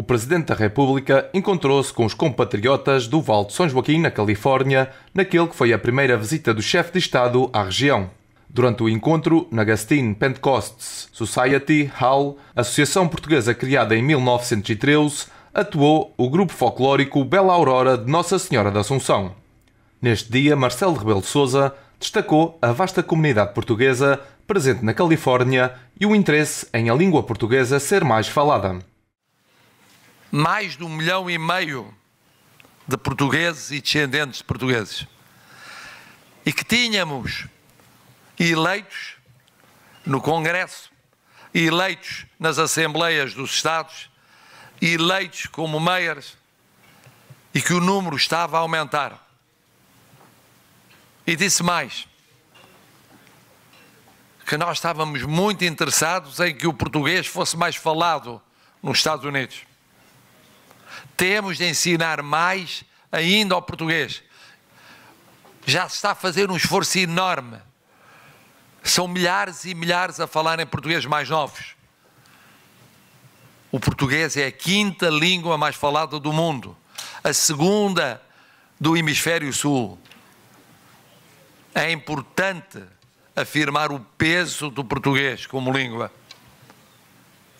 o Presidente da República encontrou-se com os compatriotas do Val de São Joaquim, na Califórnia, naquele que foi a primeira visita do chefe de Estado à região. Durante o encontro, na Gastine Pentecost Society Hall, associação portuguesa criada em 1913, atuou o grupo folclórico Bela Aurora de Nossa Senhora da Assunção. Neste dia, Marcelo Rebelo de Sousa destacou a vasta comunidade portuguesa presente na Califórnia e o interesse em a língua portuguesa ser mais falada mais de um milhão e meio de portugueses e descendentes de portugueses. E que tínhamos eleitos no Congresso, eleitos nas Assembleias dos Estados, eleitos como meias, e que o número estava a aumentar. E disse mais, que nós estávamos muito interessados em que o português fosse mais falado nos Estados Unidos. Temos de ensinar mais ainda ao português. Já se está a fazer um esforço enorme. São milhares e milhares a falar em português mais novos. O português é a quinta língua mais falada do mundo, a segunda do hemisfério sul. É importante afirmar o peso do português como língua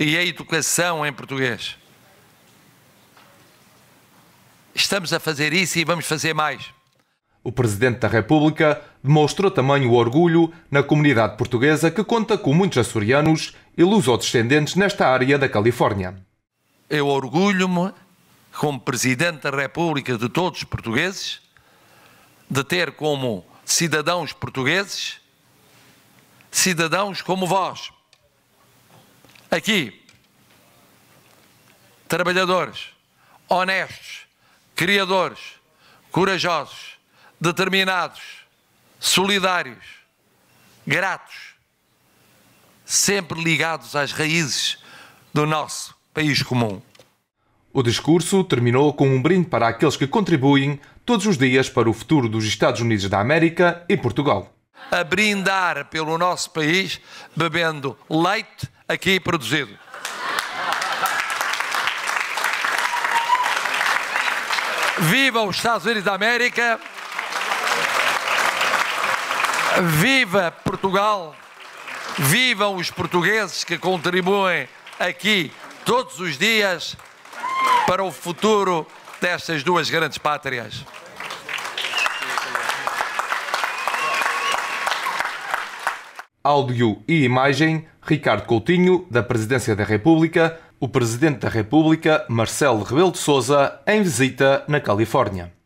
e a educação em português estamos a fazer isso e vamos fazer mais. O Presidente da República demonstrou também o orgulho na comunidade portuguesa que conta com muitos açorianos e luso-descendentes nesta área da Califórnia. Eu orgulho-me, como Presidente da República de todos os portugueses, de ter como cidadãos portugueses cidadãos como vós, aqui, trabalhadores, honestos, criadores, corajosos, determinados, solidários, gratos, sempre ligados às raízes do nosso país comum. O discurso terminou com um brinde para aqueles que contribuem todos os dias para o futuro dos Estados Unidos da América e Portugal. A brindar pelo nosso país, bebendo leite aqui produzido. Viva os Estados Unidos da América! Viva Portugal! Vivam os portugueses que contribuem aqui todos os dias para o futuro destas duas grandes pátrias. Áudio e imagem, Ricardo Coutinho, da Presidência da República o Presidente da República, Marcelo Rebelo de Souza, em visita na Califórnia.